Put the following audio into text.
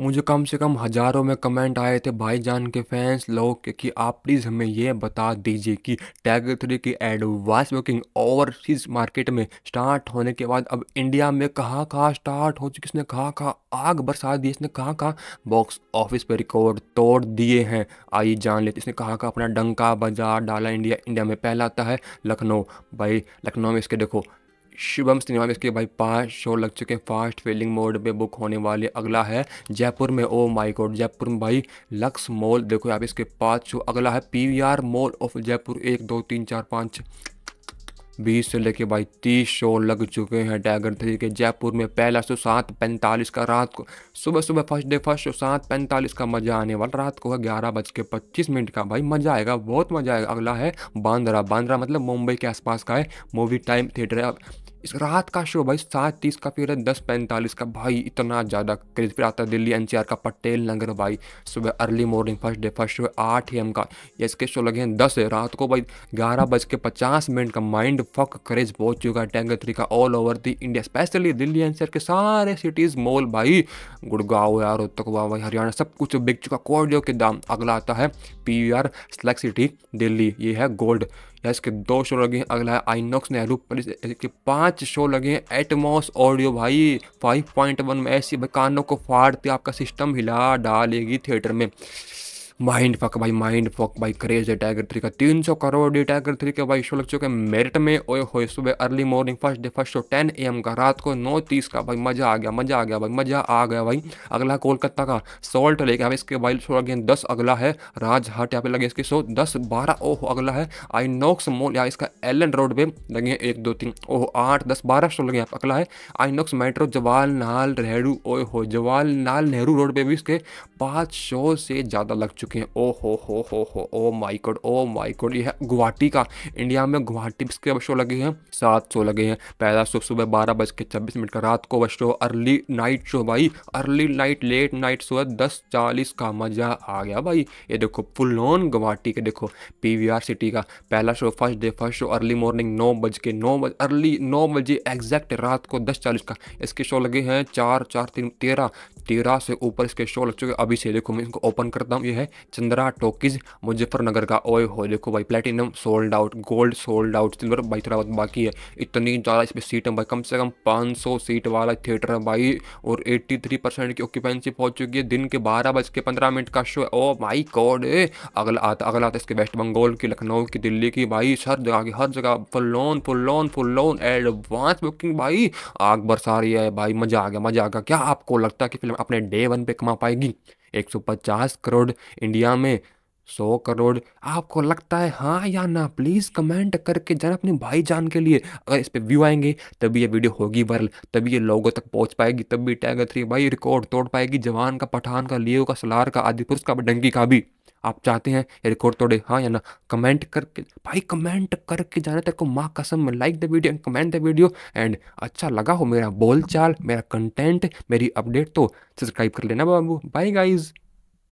मुझे कम से कम हज़ारों में कमेंट आए थे भाई जान के फैंस लोग कि आप प्लीज़ हमें यह बता दीजिए कि टैग थ्री की एडवांस बुकिंग ओवरसीज मार्केट में स्टार्ट होने के बाद अब इंडिया में कहाँ कहाँ स्टार्ट हो चुकी इसने कहाँ कहाँ आग बरसा दी इसने कहाँ कहाँ बॉक्स ऑफिस पर रिकॉर्ड तोड़ दिए हैं आई जान लेते इसने कहाँ कहाँ अपना डंका बाजार डाला इंडिया इंडिया में पहलाता है लखनऊ भाई लखनऊ में इसके देखो सिनेमा में इसके भाई पाँच शो लग चुके हैं फास्ट फेलिंग मोड में बुक होने वाले अगला है जयपुर में ओ माय गॉड जयपुर में भाई लक्स मॉल देखो आप इसके पाँच शो अगला है पीवीआर मॉल ऑफ जयपुर एक दो तीन चार पाँच बीस से लेके भाई तीस शो लग चुके हैं टाइगर थ्री के जयपुर में पहला शो सात पैंतालीस का रात को सुबह सुबह फर्स्ट डे फर्स्ट शो सात पैंतालीस का मज़ा आने वाला रात को है ग्यारह बज के पच्चीस मिनट का भाई मज़ा आएगा बहुत मज़ा आएगा अगला है बांद्रा बांद्रा मतलब मुंबई के आसपास का है मूवी टाइम थिएटर है इस रात का शो भाई सात तीस का फिर है दस पैंतालीस का भाई इतना ज़्यादा क्रेज फिर आता है दिल्ली एनसीआर का पटेल नगर भाई सुबह early morning first day first show आठ एम का या इसके शो लगे हैं दस है रात को भाई ग्यारह बज के पचास मिनट का माइंड फक क्रेज पहुंच चुका है टैंगर थ्री का all over the India specially Delhi NCR के सारे सिटीज़ मॉल भाई गुड़गांव यार रोहतक भाई हरियाणा सब कुछ बिक चुका कोडियो के दाम अगला आता है पी आर सिटी दिल्ली ये है गोल्ड या इसके दो शो लगे हैं अगला है आइनॉक्स नेहरू पैलेस के पांच शो लगे हैं एटमोस ऑडियो भाई फाइव पॉइंट वन में ऐसी कानों को फाड़ते आपका सिस्टम हिला डालेगी थिएटर में माइंड फक भाई माइंड फक भाई क्रेज है टाइगर थ्री का तीन सौ करोड़ डी टाइगर थ्री के भाई शो लग चुके मेरिट में ओए हो सुबह early morning first day first show ten A M का रात को नौ तीस का भाई मजा आ गया मजा आ गया भाई मजा आ गया भाई अगला कोलकाता का सॉल्ट लेके अब इसके भाई शो लगे दस अगला है राजहाट यहाँ पे लगे इसके शो दस बारह ओह अगला है आई नॉक्स मॉल या इसका एलन रोड पे लगे एक दो तीन ओह आठ दस बारह शो लगे अगला है INOX metro Jawaharlal Nehru ओए हो जवाहरलाल नेहरू रोड पे भी इसके पाँच शो से ज़्यादा लग चुके चुके हैं ओ हो हो हो हो ओ my code O my code ये है गुवाहाटी का इंडिया में गुवाहाटी के शो लगे हैं सात शो लगे हैं पहला शो सुबह बारह बज के छब्बीस मिनट का रात को वह शो अर्ली नाइट शो भाई early night late night show है दस चालीस का मज़ा आ गया भाई ये देखो फुल ऑन गुवाहाटी के देखो पी वी आर सिटी का पहला show first day first show early morning नौ बज के नौ बज अर्ली नौ बजे एग्जैक्ट रात को दस चालीस का इसके शो लगे हैं चार चार तीन तेरह तेरह से ऊपर इसके शो लग चुके हैं अभी से देखो मैं इसको ओपन करता हूँ ये है चंद्रा टोकीज मुजफ्फरनगर का ओए हो देखो भाई platinum sold out gold sold out silver भाई थोड़ा बहुत बाकी है इतनी ज़्यादा इसमें पर सीट है भाई कम से कम पाँच सीट वाला थिएटर है भाई और एट्टी की ऑक्यूपेंसी पहुँच चुकी है दिन के बारह बज के पंद्रह मिनट का शो है ओ माई गॉड अगला आता अगला आता इसके वेस्ट बंगाल की लखनऊ की दिल्ली की भाई हर जगह की हर जगह full loan full loan full loan advance booking भाई आग बरसा रही है भाई मज़ा आ गया मज़ा आ गया क्या आपको लगता है कि फिल्म अपने डे वन पे कमा पाएगी 150 करोड़ इंडिया में सौ करोड़ आपको लगता है हाँ या ना प्लीज़ कमेंट करके जाना अपने भाई जान के लिए अगर इस पर व्यू आएंगे तभी ये वीडियो होगी वायरल तभी ये लोगों तक पहुंच पाएगी तभी टैगर थ्री भाई रिकॉर्ड तोड़ पाएगी जवान का पठान का लियो का सलार का आदि पुरुष का डंकी का भी आप चाहते हैं ये रिकॉर्ड तोड़े हाँ या ना कमेंट करके भाई कमेंट करके जाना तेरे को माँ कसम like the video and comment the video and अच्छा लगा हो मेरा बोलचाल मेरा कंटेंट मेरी अपडेट तो सब्सक्राइब कर लेना बाबू बाय गाइज़